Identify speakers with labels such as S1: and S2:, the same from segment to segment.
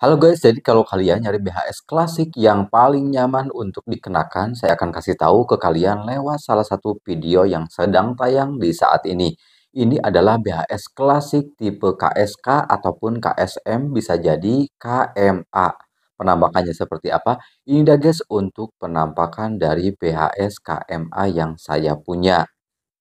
S1: Halo guys, jadi kalau kalian nyari BHS klasik yang paling nyaman untuk dikenakan, saya akan kasih tahu ke kalian lewat salah satu video yang sedang tayang di saat ini. Ini adalah BHS klasik tipe KSK ataupun KSM bisa jadi KMA. Penampakannya seperti apa? Ini dah guys untuk penampakan dari BHS KMA yang saya punya.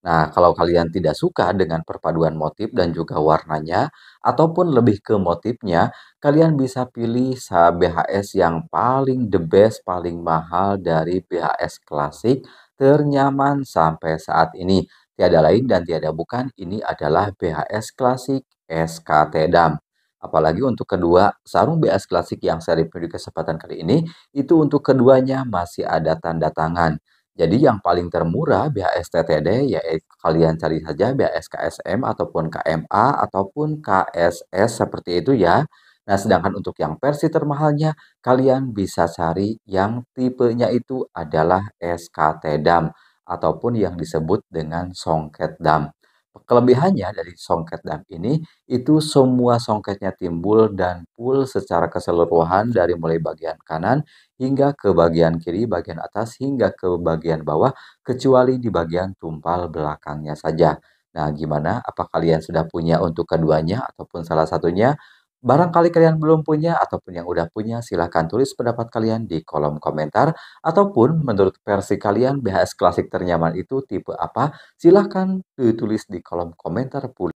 S1: Nah, kalau kalian tidak suka dengan perpaduan motif dan juga warnanya, ataupun lebih ke motifnya, kalian bisa pilih BHS yang paling the best, paling mahal dari BHS klasik ternyaman sampai saat ini. Tiada lain dan tiada bukan, ini adalah BHS klasik SKT e Dam. Apalagi untuk kedua, sarung BHS klasik yang saya review di kesempatan kali ini, itu untuk keduanya masih ada tanda tangan. Jadi yang paling termurah BHS TTD ya kalian cari saja BHS KSM ataupun KMA ataupun KSS seperti itu ya. Nah sedangkan untuk yang versi termahalnya kalian bisa cari yang tipenya itu adalah SKT DAM ataupun yang disebut dengan songket DAM. Kelebihannya dari songket dam ini, itu semua songketnya timbul dan pull secara keseluruhan dari mulai bagian kanan hingga ke bagian kiri, bagian atas, hingga ke bagian bawah, kecuali di bagian tumpal belakangnya saja. Nah, gimana? Apa kalian sudah punya untuk keduanya ataupun salah satunya? Barangkali kalian belum punya ataupun yang udah punya, silahkan tulis pendapat kalian di kolom komentar. Ataupun menurut versi kalian, BHS klasik ternyaman itu tipe apa? Silahkan ditulis di kolom komentar pula.